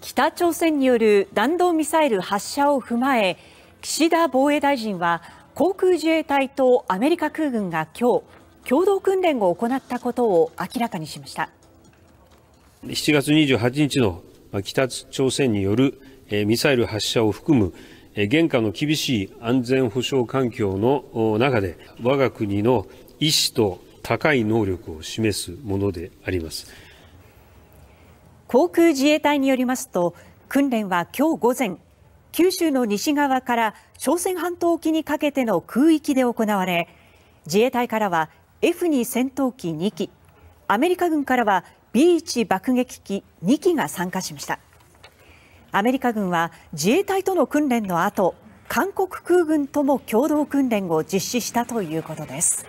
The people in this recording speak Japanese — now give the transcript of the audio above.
北朝鮮による弾道ミサイル発射を踏まえ岸田防衛大臣は航空自衛隊とアメリカ空軍が今日共同訓練を行ったことを明らかにしました7月28日の北朝鮮によるミサイル発射を含む現下の厳しい安全保障環境の中で我が国の意思と高い能力を示すものであります。航空自衛隊によりますと訓練は今日午前九州の西側から朝鮮半島沖にかけての空域で行われ自衛隊からは F2 戦闘機2機アメリカ軍からは B1 爆撃機2機が参加しましたアメリカ軍は自衛隊との訓練の後韓国空軍とも共同訓練を実施したということです。